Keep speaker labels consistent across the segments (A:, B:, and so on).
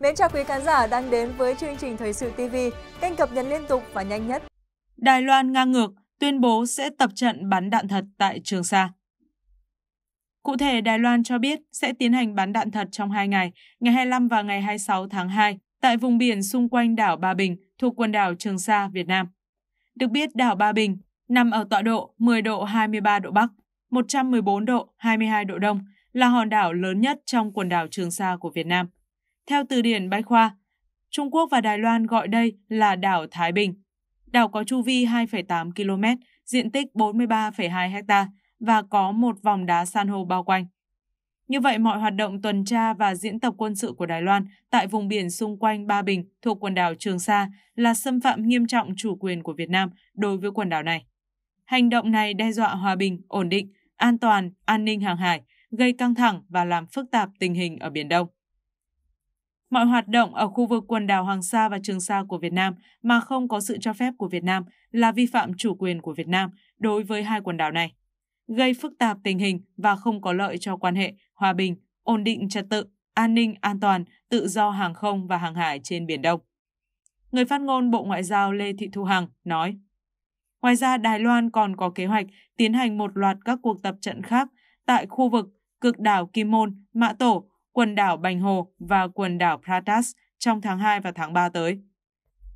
A: Mến chào quý khán giả đang đến với chương trình Thời sự TV, kênh cập nhật liên tục và nhanh nhất. Đài Loan ngang ngược, tuyên bố sẽ tập trận bắn đạn thật tại Trường Sa. Cụ thể, Đài Loan cho biết sẽ tiến hành bắn đạn thật trong 2 ngày, ngày 25 và ngày 26 tháng 2, tại vùng biển xung quanh đảo Ba Bình, thuộc quần đảo Trường Sa, Việt Nam. Được biết, đảo Ba Bình nằm ở tọa độ 10 độ 23 độ Bắc, 114 độ 22 độ Đông, là hòn đảo lớn nhất trong quần đảo Trường Sa của Việt Nam. Theo từ điển Bách Khoa, Trung Quốc và Đài Loan gọi đây là đảo Thái Bình. Đảo có chu vi 2,8 km, diện tích 43,2 ha và có một vòng đá san hô bao quanh. Như vậy, mọi hoạt động tuần tra và diễn tập quân sự của Đài Loan tại vùng biển xung quanh Ba Bình thuộc quần đảo Trường Sa là xâm phạm nghiêm trọng chủ quyền của Việt Nam đối với quần đảo này. Hành động này đe dọa hòa bình, ổn định, an toàn, an ninh hàng hải, gây căng thẳng và làm phức tạp tình hình ở Biển Đông mọi hoạt động ở khu vực quần đảo Hoàng Sa và Trường Sa của Việt Nam mà không có sự cho phép của Việt Nam là vi phạm chủ quyền của Việt Nam đối với hai quần đảo này, gây phức tạp tình hình và không có lợi cho quan hệ hòa bình, ổn định trật tự, an ninh an toàn, tự do hàng không và hàng hải trên biển Đông. Người phát ngôn Bộ Ngoại giao Lê Thị Thu Hằng nói: Ngoài ra, Đài Loan còn có kế hoạch tiến hành một loạt các cuộc tập trận khác tại khu vực cực đảo Kim Môn, Mã Tổ quần đảo Bành Hồ và quần đảo Pratas trong tháng 2 và tháng 3 tới.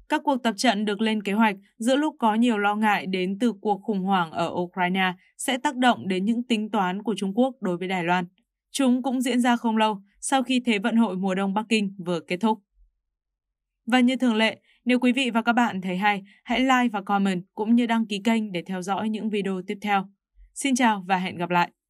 A: Các cuộc tập trận được lên kế hoạch giữa lúc có nhiều lo ngại đến từ cuộc khủng hoảng ở Ukraine sẽ tác động đến những tính toán của Trung Quốc đối với Đài Loan. Chúng cũng diễn ra không lâu sau khi Thế vận hội mùa đông Bắc Kinh vừa kết thúc. Và như thường lệ, nếu quý vị và các bạn thấy hay, hãy like và comment cũng như đăng ký kênh để theo dõi những video tiếp theo. Xin chào và hẹn gặp lại!